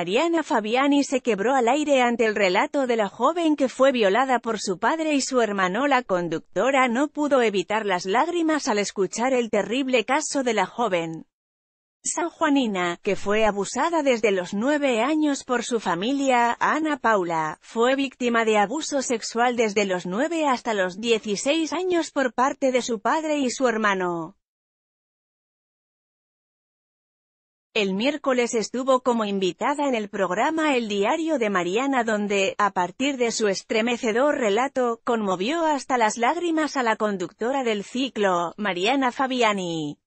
Mariana Fabiani se quebró al aire ante el relato de la joven que fue violada por su padre y su hermano. La conductora no pudo evitar las lágrimas al escuchar el terrible caso de la joven San Juanina, que fue abusada desde los nueve años por su familia, Ana Paula, fue víctima de abuso sexual desde los nueve hasta los 16 años por parte de su padre y su hermano. El miércoles estuvo como invitada en el programa El Diario de Mariana donde, a partir de su estremecedor relato, conmovió hasta las lágrimas a la conductora del ciclo, Mariana Fabiani.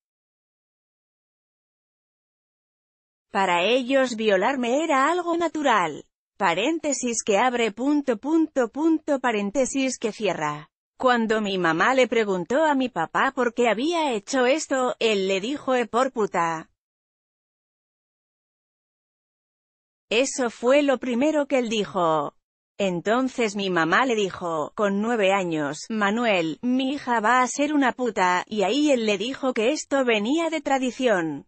Para ellos violarme era algo natural. Paréntesis que abre punto punto punto paréntesis que cierra. Cuando mi mamá le preguntó a mi papá por qué había hecho esto, él le dijo e por puta. Eso fue lo primero que él dijo. Entonces mi mamá le dijo, con nueve años, Manuel, mi hija va a ser una puta, y ahí él le dijo que esto venía de tradición.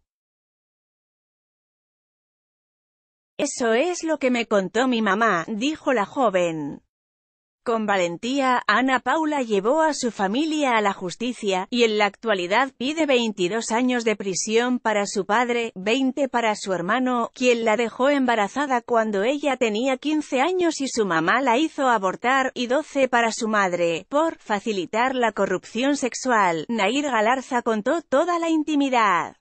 Eso es lo que me contó mi mamá, dijo la joven. Con valentía, Ana Paula llevó a su familia a la justicia, y en la actualidad pide 22 años de prisión para su padre, 20 para su hermano, quien la dejó embarazada cuando ella tenía 15 años y su mamá la hizo abortar, y 12 para su madre, por facilitar la corrupción sexual. Nair Galarza contó toda la intimidad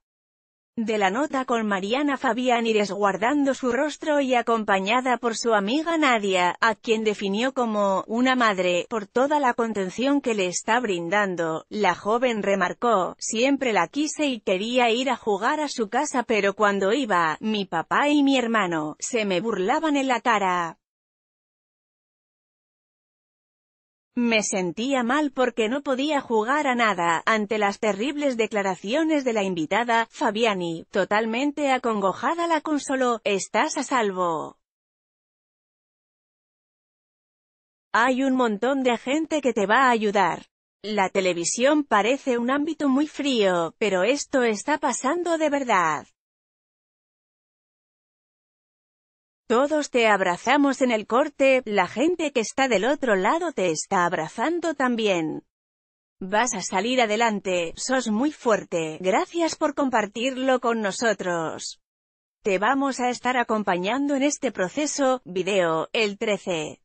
de la nota con Mariana Fabián y resguardando su rostro y acompañada por su amiga Nadia, a quien definió como «una madre», por toda la contención que le está brindando, la joven remarcó, «siempre la quise y quería ir a jugar a su casa pero cuando iba, mi papá y mi hermano, se me burlaban en la cara». Me sentía mal porque no podía jugar a nada, ante las terribles declaraciones de la invitada, Fabiani, totalmente acongojada la consoló, estás a salvo. Hay un montón de gente que te va a ayudar. La televisión parece un ámbito muy frío, pero esto está pasando de verdad. Todos te abrazamos en el corte, la gente que está del otro lado te está abrazando también. Vas a salir adelante, sos muy fuerte, gracias por compartirlo con nosotros. Te vamos a estar acompañando en este proceso, video, el 13.